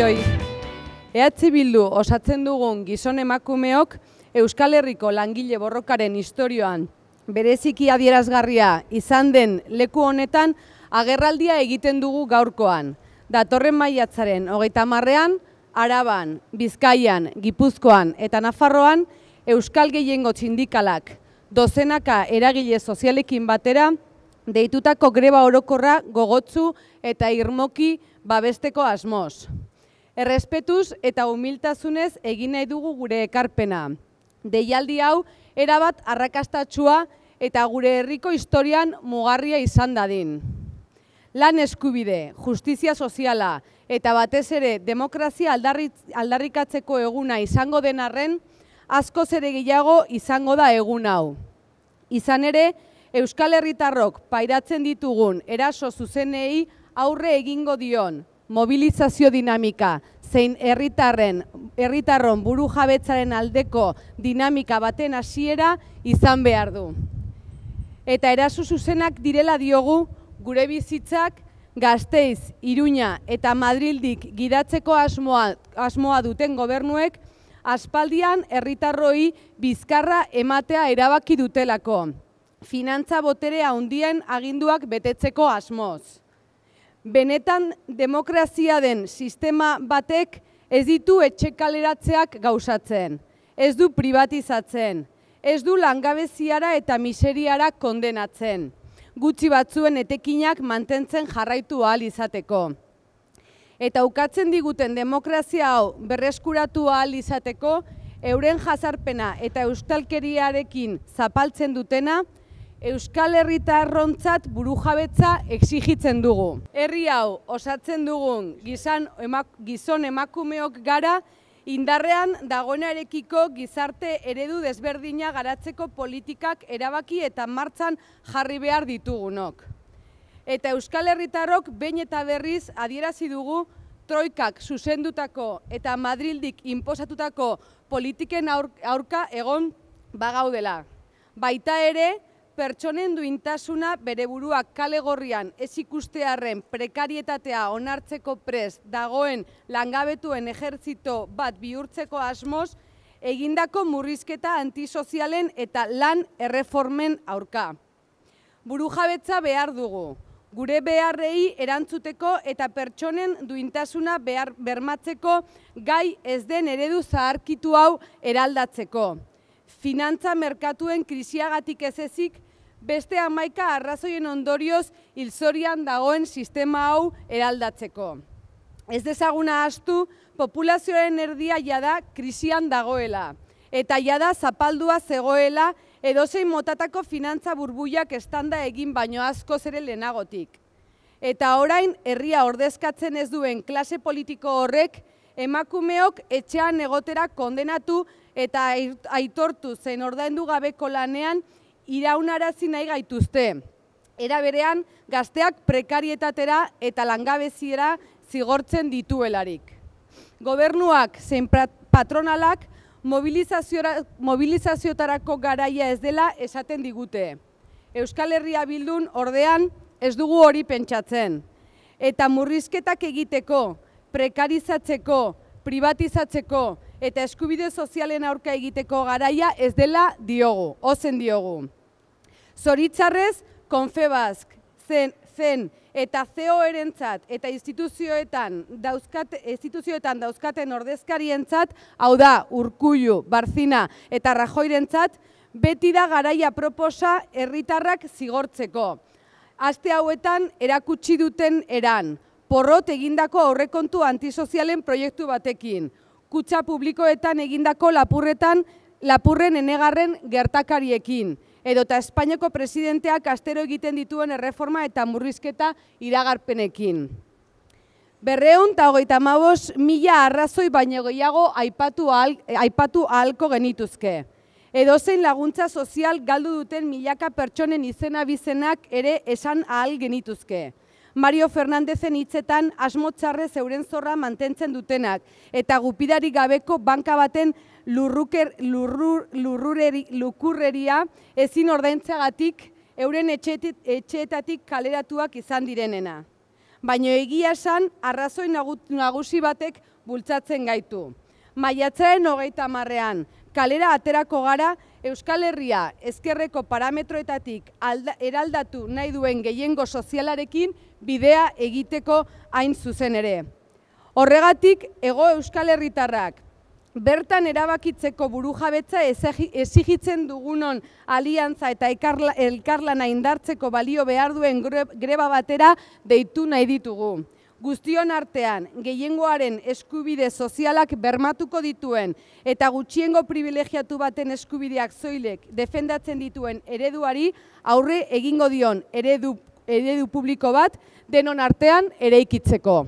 guztioi. Ehatzi bildu osatzen dugun gizon emakumeok Euskal Herriko langile borrokaren historioan bereziki adierazgarria izan den leku honetan agerraldia egiten dugu gaurkoan. Datorren maiatzaren hogeita marrean, Araban, Bizkaian, Gipuzkoan eta Nafarroan Euskal Gehiengo Txindikalak dozenaka eragile sozialekin batera deitutako greba orokorra gogotzu eta irmoki babesteko asmoz errespetuz eta humiltasunez egin nahi dugu gure ekarpena. Deialdi hau, erabat arrakastatxua eta gure herriko historian mugarria izan dadin. Lan eskubide, justizia soziala eta batez ere demokrazia aldarrikatzeko eguna izango denarren, asko zere gehiago izango da egun hau. Izan ere, Euskal Herritarrok pairatzen ditugun eraso zuzenei aurre egingo dion, mobilizazio dinamika zein herritarren herritarron buru jabetzaren aldeko dinamika baten hasiera izan behar du. Eta erasu zuzenak direla diogu gure bizitzak gazteiz, iruña eta madrildik gidatzeko asmoa, asmoa duten gobernuek aspaldian herritarroi bizkarra ematea erabaki dutelako, finantza boterea handien aginduak betetzeko asmoz benetan demokrazia den sistema batek ez ditu etxekaleratzeak gauzatzen, ez du privatizatzen, ez du langabeziara eta miseriara kondenatzen, gutxi batzuen etekinak mantentzen jarraitu ahal izateko. Eta ukatzen diguten demokrazia hau berreskuratu ahal izateko, euren jazarpena eta eustalkeriarekin zapaltzen dutena, Euskal Herritarrontzat burujabetza exigitzen dugu. Herri hau osatzen dugun gizan emak, gizon emakumeok gara indarrean dagoenarekiko gizarte eredu desberdina garatzeko politikak erabaki eta martzan jarri behar ditugunok. Eta Euskal Herritarrok behin eta berriz adierazi dugu troikak zuzendutako eta Madrildik inposatutako politiken aurka egon bagaudela. Baita ere, pertsonen duintasuna bere burua kale gorrian ez ikustearen prekarietatea onartzeko prez dagoen langabetuen ejertzito bat bihurtzeko asmoz, egindako murrizketa antisozialen eta lan erreformen aurka. Burujabetza behar dugu, gure beharrei erantzuteko eta pertsonen duintasuna behar bermatzeko gai ez den eredu zaharkitu hau eraldatzeko. Finantza merkatuen krisiagatik ez ezik beste amaika arrazoien ondorioz hilzorian dagoen sistema hau eraldatzeko. Ez dezaguna astu, populazioen erdia jada krisian dagoela, eta jada zapaldua zegoela edozein motatako finantza burbuiak estanda egin baino asko zere lehenagotik. Eta orain, herria ordezkatzen ez duen klase politiko horrek, emakumeok etxean egotera kondenatu eta aitortu zen ordaindu gabeko lanean iraunarazi nahi gaituzte. Era berean, gazteak prekarietatera eta langabeziera zigortzen dituelarik. Gobernuak zein patronalak mobilizaziotarako garaia ez dela esaten digute. Euskal Herria bildun ordean ez dugu hori pentsatzen. Eta murrizketak egiteko, prekarizatzeko, privatizatzeko eta eskubide sozialen aurka egiteko garaia ez dela diogu, ozen diogu. Zoritzarrez, konfebazk zen, zen eta zeo erentzat eta instituzioetan, dauzkat, instituzioetan dauzkaten ordezkarientzat, hau da, urkullu, barzina eta rajoirentzat, beti da garaia proposa herritarrak zigortzeko. Aste hauetan erakutsi duten eran, porrot egindako aurrekontu antisozialen proiektu batekin, kutsa publikoetan egindako lapurretan, lapurren enegarren gertakariekin, edo eta Espainiako presidenteak astero egiten dituen erreforma eta murrizketa iragarpenekin. Berreon eta hogeita mabos mila arrazoi baino gehiago aipatu, al, aipatu ahalko genituzke. Edo zein laguntza sozial galdu duten milaka pertsonen izena bizenak ere esan ahal genituzke. Mario Fernandezen hitzetan asmotxarre zeuren zorra mantentzen dutenak eta gupidari gabeko banka baten lurruker, lurrur, lurrureri, lukurreria ezin ordentzagatik euren etxetit, etxetatik kaleratuak izan direnena. Baina egia esan arrazoi nagusi batek bultzatzen gaitu. Maiatzaren hogeita marrean, kalera aterako gara Euskal Herria ezkerreko parametroetatik alda, eraldatu nahi duen gehiengo sozialarekin bidea egiteko hain zuzen ere. Horregatik, ego Euskal Herritarrak bertan erabakitzeko buru jabetza esigitzen dugunon aliantza eta elkarlana indartzeko balio behar duen greba batera deitu nahi ditugu guztion artean gehiengoaren eskubide sozialak bermatuko dituen eta gutxiengo privilegiatu baten eskubideak zoilek defendatzen dituen ereduari aurre egingo dion eredu, eredu publiko bat denon artean eraikitzeko.